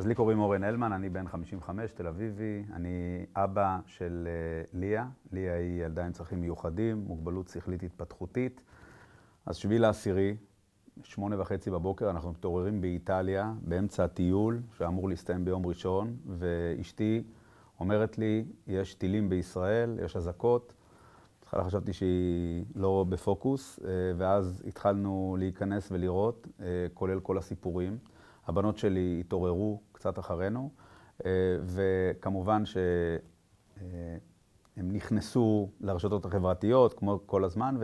אז לי קוראים אורן הלמן, אני בן 55, תל אביבי. אני אבא של אה, ליה. ליה היא ילדה עם צרכים מיוחדים, מוגבלות שכלית התפתחותית. אז שביעי לעשירי, שמונה וחצי בבוקר, אנחנו מתעוררים באיטליה, באמצע הטיול, שאמור להסתיים ביום ראשון, ואשתי אומרת לי, יש טילים בישראל, יש אזעקות. בהתחלה חשבתי שהיא לא בפוקוס, אה, ואז התחלנו להיכנס ולראות, אה, כולל כל הסיפורים. הבנות שלי התעוררו קצת אחרינו, אה, וכמובן שהם אה, נכנסו לרשתות החברתיות, כמו כל הזמן,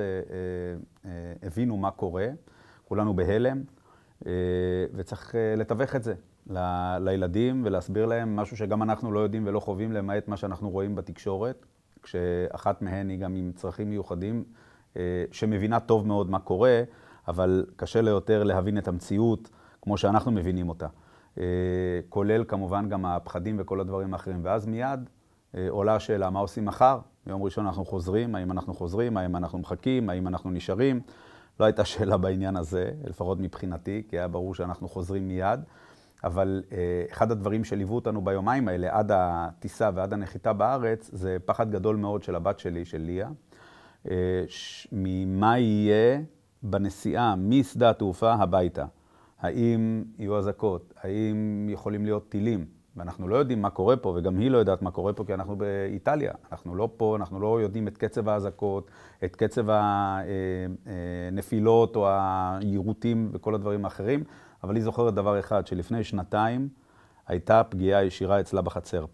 והבינו אה, מה קורה. כולנו בהלם, וצריך לתווך את זה לילדים ולהסביר להם משהו שגם אנחנו לא יודעים ולא חווים, למעט מה שאנחנו רואים בתקשורת, כשאחת מהן היא גם עם צרכים מיוחדים, שמבינה טוב מאוד מה קורה, אבל קשה ליותר להבין את המציאות. כמו שאנחנו מבינים אותה. אה, כולל כמובן גם הפחדים וכל הדברים האחרים. ואז מיד אה, עולה השאלה, מה עושים מחר? ביום ראשון אנחנו חוזרים, האם אנחנו חוזרים, האם אנחנו מחכים, האם אנחנו נשארים. לא הייתה שאלה בעניין הזה, לפחות מבחינתי, כי היה ברור שאנחנו חוזרים מיד. אבל אה, אחד הדברים שליוו אותנו ביומיים האלה, עד הטיסה ועד הנחיתה בארץ, זה פחד גדול מאוד של הבת שלי, של ליה, ממה יהיה בנסיעה משדה התעופה הביתה. האם יהיו אזעקות, האם יכולים להיות טילים, ואנחנו לא יודעים מה קורה פה, וגם היא לא יודעת מה קורה פה, כי אנחנו באיטליה. אנחנו לא פה, אנחנו לא יודעים את קצב האזעקות, את קצב הנפילות אה, אה, או היירוטים וכל הדברים האחרים, אבל היא זוכרת דבר אחד, שלפני שנתיים הייתה פגיעה ישירה אצלה בחצר,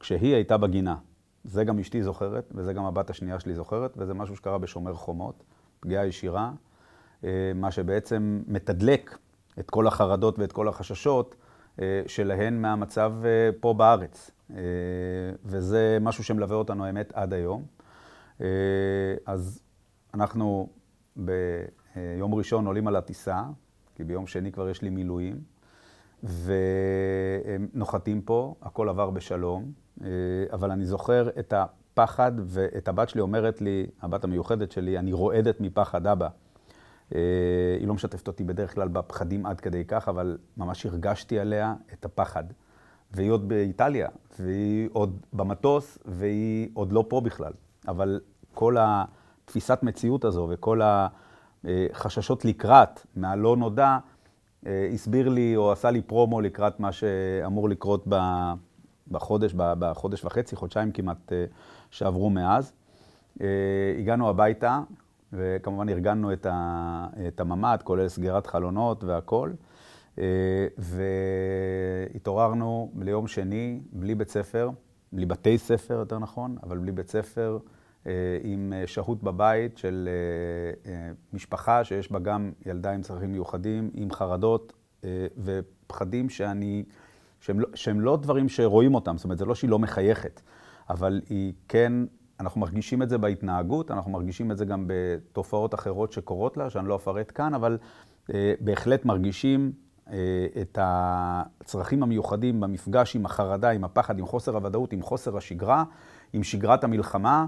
כשהיא הייתה בגינה. זה גם אשתי זוכרת, וזה גם הבת השנייה שלי זוכרת, וזה משהו שקרה בשומר חומות, פגיעה ישירה, אה, מה שבעצם מתדלק את כל החרדות ואת כל החששות אה, שלהן מהמצב אה, פה בארץ. אה, וזה משהו שמלווה אותנו, האמת, עד היום. אז אנחנו ביום ראשון עולים על הטיסה, כי ביום שני כבר יש לי מילואים, ונוחתים פה, הכל עבר בשלום, אבל אני זוכר את הפחד, ואת הבת שלי אומרת לי, הבת המיוחדת שלי, אני רועדת מפחד אבא. אה, היא לא משתפת אותי בדרך כלל בפחדים עד כדי כך, אבל ממש הרגשתי עליה את הפחד. והיא עוד באיטליה, והיא עוד במטוס, והיא עוד לא פה בכלל. אבל כל התפיסת מציאות הזו וכל החששות לקראת, מהלא נודע, אה, הסביר לי או עשה לי פרומו לקראת מה שאמור לקרות בחודש, בחודש וחצי, חודשיים כמעט אה, שעברו מאז. הגענו הביתה, וכמובן ארגנו את, ה, את הממ"ד, כולל סגירת חלונות והכול. אה, והתעוררנו ליום שני, בלי בית ספר, בלי בתי ספר יותר נכון, אבל בלי בית ספר, אה, עם אה, שהות בבית של משפחה שיש בה גם ילדה עם צרכים מיוחדים, עם חרדות ופחדים שאני, שהם לא, שהם לא דברים שרואים אותם, זאת אומרת, זה לא שהיא לא מחייכת, אבל היא כן אנחנו מרגישים את זה בהתנהגות, אנחנו מרגישים את זה גם בתופעות אחרות שקורות לה, שאני לא אפרט כאן, אבל אה, בהחלט מרגישים אה, את הצרכים המיוחדים במפגש עם החרדה, עם הפחד, עם חוסר הוודאות, עם חוסר השגרה, עם שגרת המלחמה.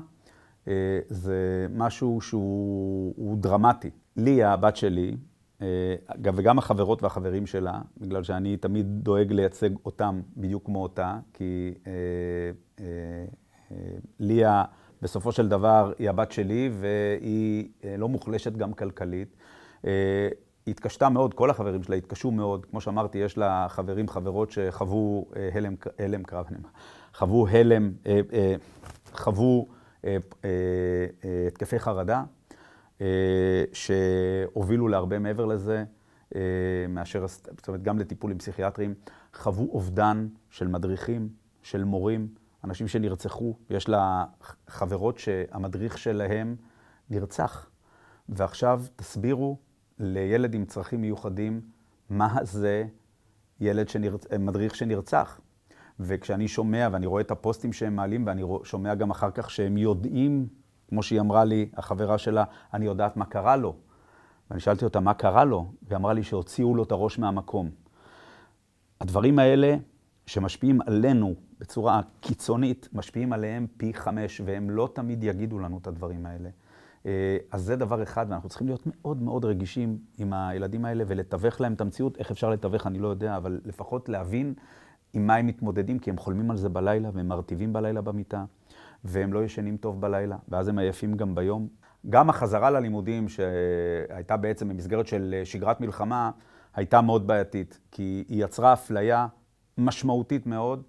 אה, זה משהו שהוא דרמטי. לי, הבת שלי, אה, וגם החברות והחברים שלה, בגלל שאני תמיד דואג לייצג אותם בדיוק כמו אותה, כי... אה, אה, ליה, בסופו של דבר, היא הבת שלי, והיא אה, לא מוחלשת גם כלכלית. היא אה, התקשתה מאוד, כל החברים שלה התקשו מאוד. כמו שאמרתי, יש לה חברים, חברות שחוו אה, הלם, הלם קרב, חוו הלם, חוו התקפי חרדה, שהובילו להרבה מעבר לזה, מאשר, זאת אומרת, גם לטיפולים פסיכיאטריים. חוו אובדן של מדריכים, של מורים. אנשים שנרצחו, יש לה חברות שהמדריך שלהם נרצח. ועכשיו תסבירו לילד עם צרכים מיוחדים מה זה ילד שנרצ... מדריך שנרצח. וכשאני שומע ואני רואה את הפוסטים שהם מעלים, ואני שומע גם אחר כך שהם יודעים, כמו שהיא אמרה לי, החברה שלה, אני יודעת מה קרה לו. ואני שאלתי אותה מה קרה לו, והיא אמרה לי שהוציאו לו את הראש מהמקום. הדברים האלה שמשפיעים עלינו בצורה קיצונית, משפיעים עליהם פי חמש, והם לא תמיד יגידו לנו את הדברים האלה. אה, אז זה דבר אחד, ואנחנו צריכים להיות מאוד מאוד רגישים עם הילדים האלה ולתווך להם את המציאות. איך אפשר לתווך, אני לא יודע, אבל לפחות להבין עם מה הם מתמודדים, כי הם חולמים על זה בלילה, והם מרטיבים בלילה במיטה, והם לא ישנים טוב בלילה, ואז הם עייפים גם ביום. גם החזרה ללימודים, שהייתה בעצם במסגרת של שגרת מלחמה, הייתה מאוד בעייתית, כי היא יצרה אפליה משמעותית מאוד.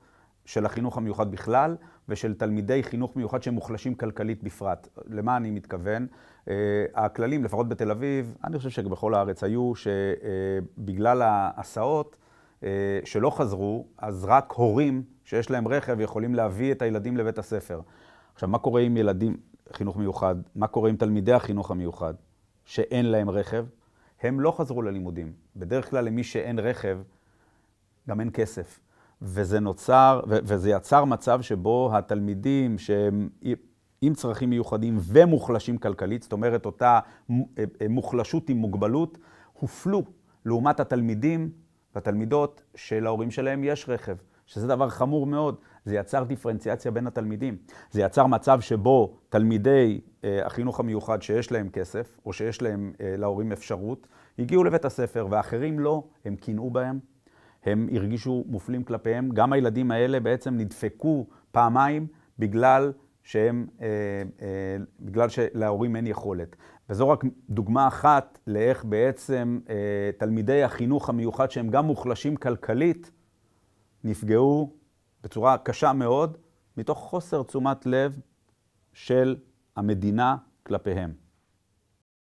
של החינוך המיוחד בכלל ושל תלמידי חינוך מיוחד שמוחלשים כלכלית בפרט. למה אני מתכוון? Uh, הכללים, לפחות בתל אביב, אני חושב שבכל הארץ היו, שבגלל אה, ההסעות uh, שלא חזרו, אז רק הורים שיש להם רכב יכולים להביא את הילדים לבית הספר. עכשיו, מה קורה עם ילדים חינוך מיוחד? מה קורה עם תלמידי החינוך המיוחד שאין להם רכב? הם לא חזרו ללימודים. בדרך כלל למי שאין רכב, גם אין כסף. וזה נוצר, ו- וזה יצר מצב שבו התלמידים שהם עם צרכים מיוחדים ומוחלשים כלכלית, זאת אומרת אותה אה, אה, מוחלשות עם מוגבלות, הופלו לעומת התלמידים והתלמידות שלהורים שלהם יש רכב, שזה דבר חמור מאוד. זה יצר דיפרנציאציה בין התלמידים. זה יצר מצב שבו תלמידי אה, החינוך המיוחד שיש להם כסף, או שיש להם, אה, להורים אפשרות, הגיעו לבית הספר, ואחרים לא, הם קינאו בהם, הם הרגישו מופלים כלפיהם. גם הילדים האלה בעצם נדפקו פעמיים בגלל שהם, אה, אה, בגלל שלהורים אין יכולת. וזו רק דוגמה אחת לאיך בעצם אה, תלמידי החינוך המיוחד, שהם גם מוחלשים כלכלית, נפגעו בצורה קשה מאוד, מתוך חוסר תשומת לב של המדינה כלפיהם.